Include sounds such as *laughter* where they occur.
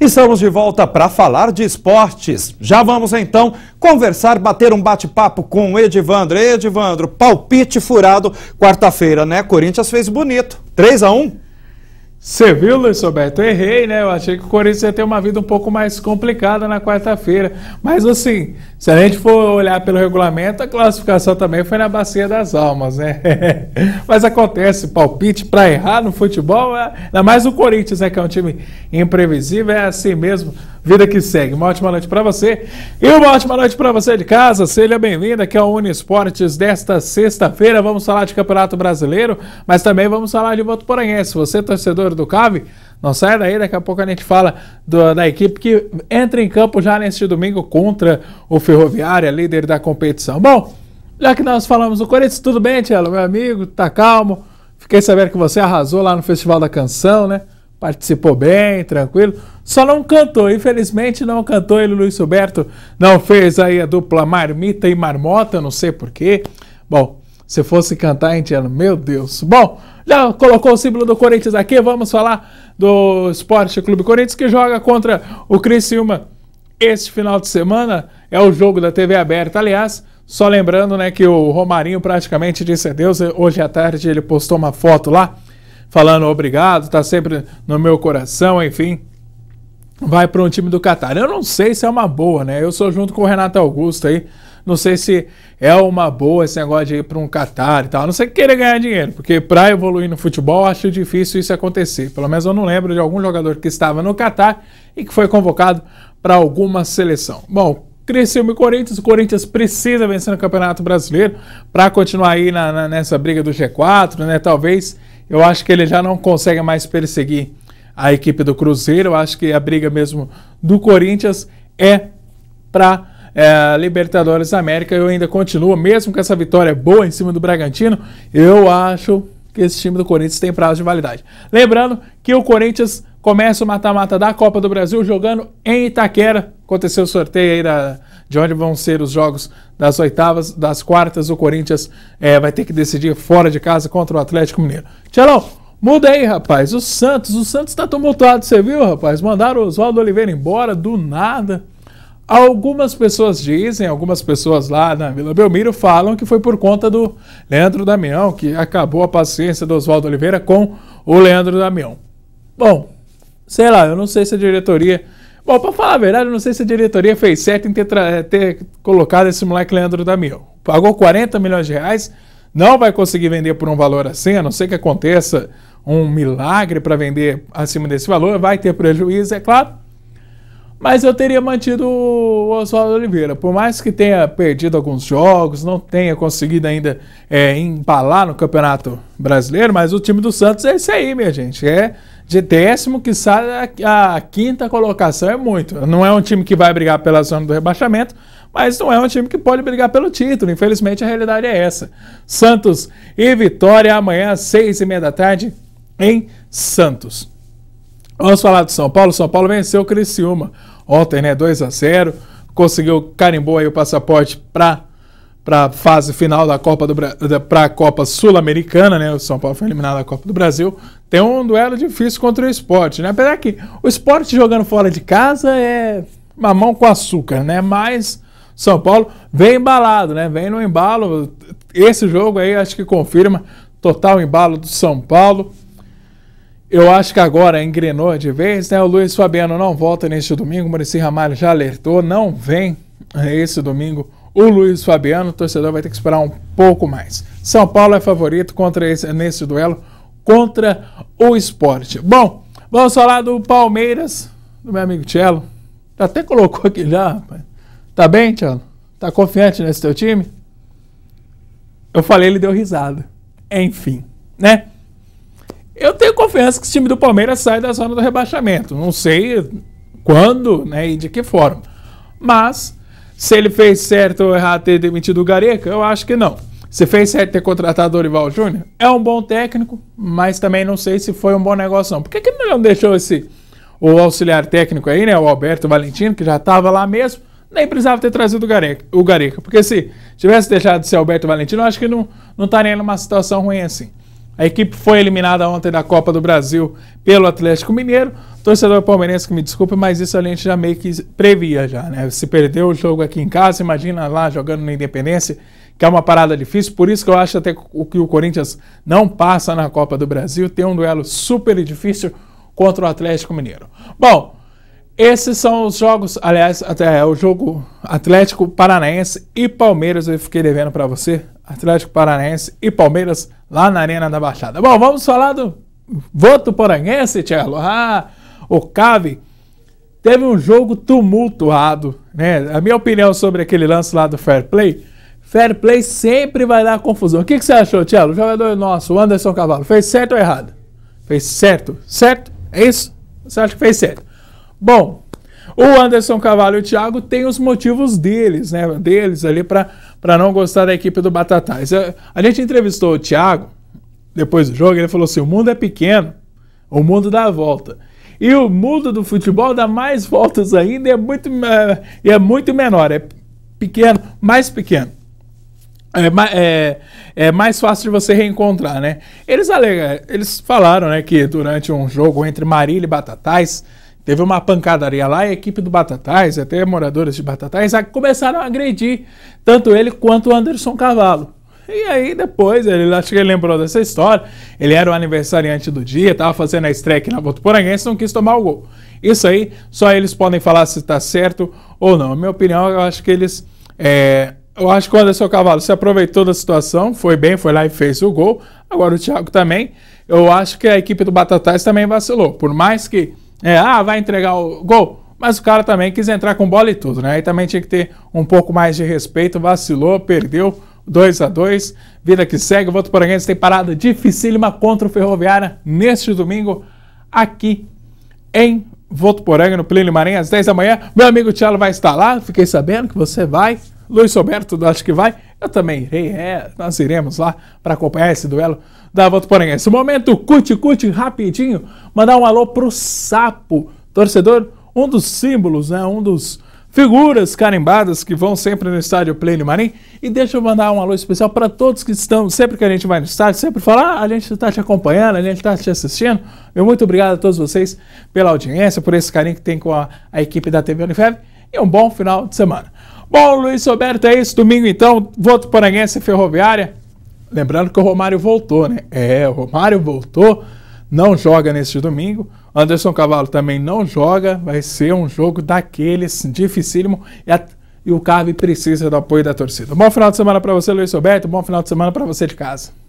Estamos de volta para falar de esportes. Já vamos então conversar, bater um bate-papo com o Edivandro. Edivandro, palpite furado quarta-feira, né? Corinthians fez bonito. 3 a 1 você viu, Luiz Roberto? Eu errei, né? Eu achei que o Corinthians ia ter uma vida um pouco mais complicada na quarta-feira. Mas, assim, se a gente for olhar pelo regulamento, a classificação também foi na Bacia das Almas, né? *laughs* Mas acontece, palpite para errar no futebol, é, ainda mais o Corinthians, né? Que é um time imprevisível, é assim mesmo. Vida que segue. Uma ótima noite para você e uma ótima noite para você de casa. Seja bem-vinda aqui ao Unisportes desta sexta-feira. Vamos falar de Campeonato Brasileiro, mas também vamos falar de Voto Poranhense. Você, torcedor do Cave. Não sai daí, daqui a pouco a gente fala do, da equipe que entra em campo já neste domingo contra o Ferroviária, líder da competição. Bom, já que nós falamos do Corinthians, tudo bem, Tielo, meu amigo? Tá calmo? Fiquei sabendo que você arrasou lá no Festival da Canção, né? Participou bem, tranquilo. Só não cantou, infelizmente não cantou ele, Luiz Roberto. Não fez aí a dupla Marmita e Marmota, não sei porquê. Bom, se fosse cantar, hein, Tielo? Meu Deus. Bom. Já colocou o símbolo do Corinthians aqui, vamos falar do Esporte Clube Corinthians que joga contra o Criciúma este final de semana. É o jogo da TV aberta, aliás. Só lembrando, né, que o Romarinho praticamente disse adeus. Hoje à tarde ele postou uma foto lá falando obrigado, tá sempre no meu coração, enfim. Vai para um time do Catar. Eu não sei se é uma boa, né? Eu sou junto com o Renato Augusto aí não sei se é uma boa esse negócio de ir para um Qatar e tal. não sei que querer ganhar dinheiro, porque para evoluir no futebol acho difícil isso acontecer. Pelo menos eu não lembro de algum jogador que estava no Qatar e que foi convocado para alguma seleção. Bom, cresceu o Corinthians. O Corinthians precisa vencer no Campeonato Brasileiro para continuar aí na, na, nessa briga do G4, né? Talvez eu acho que ele já não consegue mais perseguir a equipe do Cruzeiro. Eu acho que a briga mesmo do Corinthians é para é, Libertadores América, eu ainda continuo, mesmo com essa vitória boa em cima do Bragantino, eu acho que esse time do Corinthians tem prazo de validade. Lembrando que o Corinthians começa o mata-mata da Copa do Brasil jogando em Itaquera. Aconteceu o sorteio aí da, de onde vão ser os jogos das oitavas, das quartas. O Corinthians é, vai ter que decidir fora de casa contra o Atlético Mineiro. Tchau, muda aí, rapaz. O Santos, o Santos tá tumultuado, você viu, rapaz? Mandaram o Oswaldo Oliveira embora do nada. Algumas pessoas dizem, algumas pessoas lá na Vila Belmiro falam que foi por conta do Leandro Damião, que acabou a paciência do Oswaldo Oliveira com o Leandro Damião. Bom, sei lá, eu não sei se a diretoria. Bom, para falar a verdade, eu não sei se a diretoria fez certo em ter, tra... Eh, ter colocado esse moleque Leandro Damião. Pagou 40 milhões de reais, não vai conseguir vender por um valor assim, a não ser que aconteça um milagre para vender acima desse valor, vai ter prejuízo, é claro mas eu teria mantido o Oswaldo Oliveira. Por mais que tenha perdido alguns jogos, não tenha conseguido ainda é, empalar no Campeonato Brasileiro, mas o time do Santos é esse aí, minha gente. É de décimo que sai a, a quinta colocação é muito. Não é um time que vai brigar pela zona do rebaixamento, mas não é um time que pode brigar pelo título. Infelizmente a realidade é essa. Santos e Vitória amanhã às seis e meia da tarde em Santos. Vamos falar de São Paulo. São Paulo venceu o Criciúma ontem, né? 2 a 0 Conseguiu, carimbou aí o passaporte para a fase final da Copa do para a Copa Sul-Americana, né? O São Paulo foi eliminado da Copa do Brasil. Tem um duelo difícil contra o esporte, né? Apesar que o esporte jogando fora de casa é mamão com açúcar, né? Mas São Paulo vem embalado, né? Vem no embalo. Esse jogo aí acho que confirma total embalo do São Paulo. Eu acho que agora engrenou de vez, né? O Luiz Fabiano não volta neste domingo, Murici Ramalho já alertou, não vem é, esse domingo. O Luiz Fabiano, o torcedor vai ter que esperar um pouco mais. São Paulo é favorito contra esse, nesse duelo contra o esporte. Bom, vamos falar do Palmeiras, do meu amigo Tchelo. Até colocou aqui já, rapaz. Tá bem, Tchelo? Tá confiante nesse teu time? Eu falei, ele deu risada. Enfim, né? Eu tenho confiança que esse time do Palmeiras sai da zona do rebaixamento. Não sei quando né, e de que forma. Mas, se ele fez certo ou errado ter demitido o Gareca, eu acho que não. Se fez certo ter contratado o Dorival Júnior, é um bom técnico, mas também não sei se foi um bom negócio não. Por que, que ele não deixou esse o auxiliar técnico aí, né, o Alberto Valentino, que já estava lá mesmo, nem precisava ter trazido o Gareca, o Gareca. Porque se tivesse deixado de ser Alberto Valentino, eu acho que não, não tá estaria numa situação ruim assim. A equipe foi eliminada ontem da Copa do Brasil pelo Atlético Mineiro. Torcedor palmeirense que me desculpe, mas isso a gente já meio que previa já, né? Se perdeu o jogo aqui em casa, imagina lá jogando na Independência, que é uma parada difícil. Por isso que eu acho até que o Corinthians não passa na Copa do Brasil. Tem um duelo super difícil contra o Atlético Mineiro. Bom, esses são os jogos, aliás, até é o jogo Atlético Paranaense e Palmeiras. Eu fiquei devendo para você. Atlético Paranaense e Palmeiras lá na Arena da Baixada. Bom, vamos falar do voto poranguense, Tchelo. Ah, o Cave teve um jogo tumultuado, né? A minha opinião sobre aquele lance lá do Fair Play, Fair Play sempre vai dar confusão. O que, que você achou, Tchelo? O jogador é nosso, o Anderson Cavalo, fez certo ou errado? Fez certo, certo? É isso? Você acha que fez certo? Bom, o Anderson Cavalho e o Thiago têm os motivos deles, né? Deles ali para não gostar da equipe do Batatais. A gente entrevistou o Thiago depois do jogo, ele falou assim: o mundo é pequeno, o mundo dá a volta. E o mundo do futebol dá mais voltas ainda e é muito, é, é muito menor, é pequeno, mais pequeno. É, é, é, mais fácil de você reencontrar, né? Eles, eles falaram né, que durante um jogo entre Marília e Batatais, Teve uma pancadaria lá e a equipe do Batatais, até moradores de Batatais, começaram a agredir tanto ele quanto o Anderson Cavalo. E aí depois, ele acho que ele lembrou dessa história, ele era o aniversariante do dia, estava fazendo a estreia aqui na Votuporanguense, não quis tomar o gol. Isso aí, só eles podem falar se está certo ou não. Na minha opinião, eu acho que eles... É, eu acho que o Anderson Cavalo se aproveitou da situação, foi bem, foi lá e fez o gol. Agora o Thiago também. Eu acho que a equipe do Batatais também vacilou. Por mais que é, ah, vai entregar o gol. Mas o cara também quis entrar com bola e tudo, né? Aí também tinha que ter um pouco mais de respeito, vacilou, perdeu. 2 a 2 Vida que segue, o Voto Poranguense tem parada dificílima contra o Ferroviária neste domingo, aqui em Votuporanga, no Plínio Maranhão, às 10 da manhã. Meu amigo Tiago vai estar lá, fiquei sabendo que você vai. Luiz Roberto, acho que vai. Eu também irei, é, nós iremos lá para acompanhar esse duelo da Esse Momento curte, curte rapidinho, mandar um alô pro Sapo, torcedor, um dos símbolos, né, um dos figuras carimbadas que vão sempre no estádio Plênio Marim. E deixa eu mandar um alô especial para todos que estão, sempre que a gente vai no estádio, sempre falar, ah, a gente está te acompanhando, a gente está te assistindo. Eu muito obrigado a todos vocês pela audiência, por esse carinho que tem com a, a equipe da TV Unifeb e um bom final de semana. Bom, Luiz Roberto, é isso. Domingo, então, voto Paranhense Ferroviária. Lembrando que o Romário voltou, né? É, o Romário voltou, não joga neste domingo. Anderson Cavalo também não joga. Vai ser um jogo daqueles dificílimo. E, a, e o Cavi precisa do apoio da torcida. Bom final de semana para você, Luiz Roberto. Bom final de semana para você de casa.